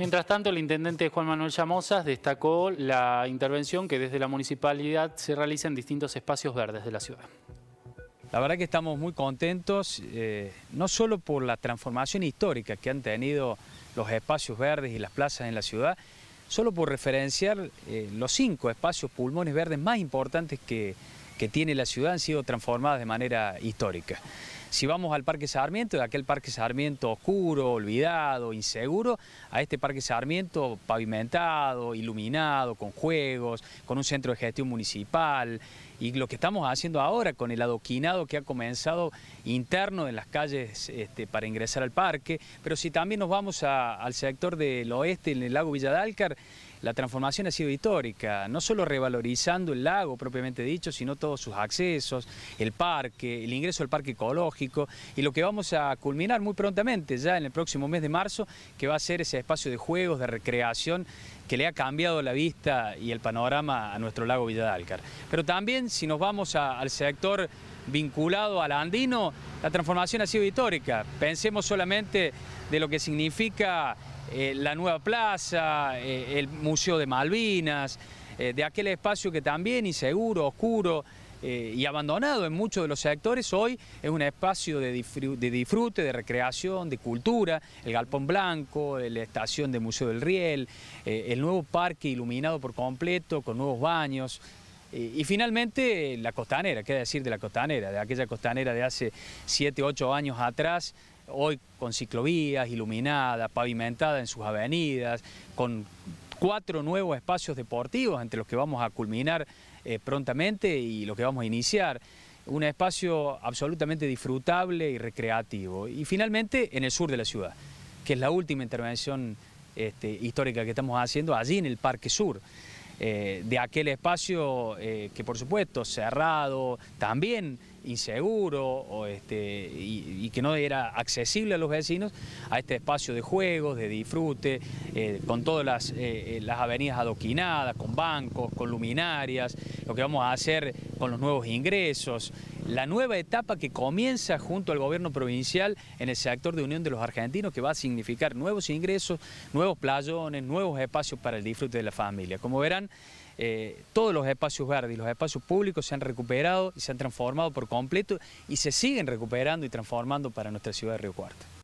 Mientras tanto, el intendente Juan Manuel Llamosas destacó la intervención que desde la municipalidad se realiza en distintos espacios verdes de la ciudad. La verdad que estamos muy contentos, eh, no solo por la transformación histórica que han tenido los espacios verdes y las plazas en la ciudad, solo por referenciar eh, los cinco espacios pulmones verdes más importantes que, que tiene la ciudad han sido transformadas de manera histórica. Si vamos al Parque Sarmiento, de aquel Parque Sarmiento oscuro, olvidado, inseguro, a este Parque Sarmiento pavimentado, iluminado, con juegos, con un centro de gestión municipal, y lo que estamos haciendo ahora con el adoquinado que ha comenzado interno en las calles este, para ingresar al parque, pero si también nos vamos al sector del oeste, en el lago Villadalcar, la transformación ha sido histórica, no solo revalorizando el lago propiamente dicho, sino todos sus accesos, el parque, el ingreso al parque ecológico y lo que vamos a culminar muy prontamente, ya en el próximo mes de marzo, que va a ser ese espacio de juegos, de recreación que le ha cambiado la vista y el panorama a nuestro lago Villa de Alcar. Pero también si nos vamos al sector vinculado al andino, la transformación ha sido histórica. Pensemos solamente de lo que significa eh, la nueva plaza, eh, el Museo de Malvinas, eh, de aquel espacio que también inseguro, oscuro y abandonado en muchos de los sectores, hoy es un espacio de, disfrute, de, recreación, de cultura, el Galpón Blanco, la estación del Museo del Riel, el nuevo parque iluminado por completo con nuevos baños, y finalmente la costanera, qué decir de la costanera, de aquella costanera de hace 7, 8 años atrás, hoy con ciclovías iluminadas, pavimentadas en sus avenidas, con cuatro nuevos espacios deportivos entre los que vamos a culminar eh, prontamente y los que vamos a iniciar. Un espacio absolutamente disfrutable y recreativo. Y finalmente en el sur de la ciudad, que es la última intervención este, histórica que estamos haciendo allí en el Parque Sur. Eh, de aquel espacio eh, que por supuesto cerrado, también inseguro este, y, que no era accesible a los vecinos, a este espacio de juegos, de disfrute, eh, con todas las, avenidas adoquinadas, con bancos, con luminarias, lo que vamos a hacer con los nuevos ingresos, la nueva etapa que comienza junto al gobierno provincial en ese sector de unión de los argentinos, que va a significar nuevos ingresos, nuevos playones, nuevos espacios para el disfrute de la familia. Como verán, eh, todos los espacios verdes y los espacios públicos se han recuperado y se han transformado por completo y se siguen recuperando y transformando para nuestra ciudad de Río Cuarto.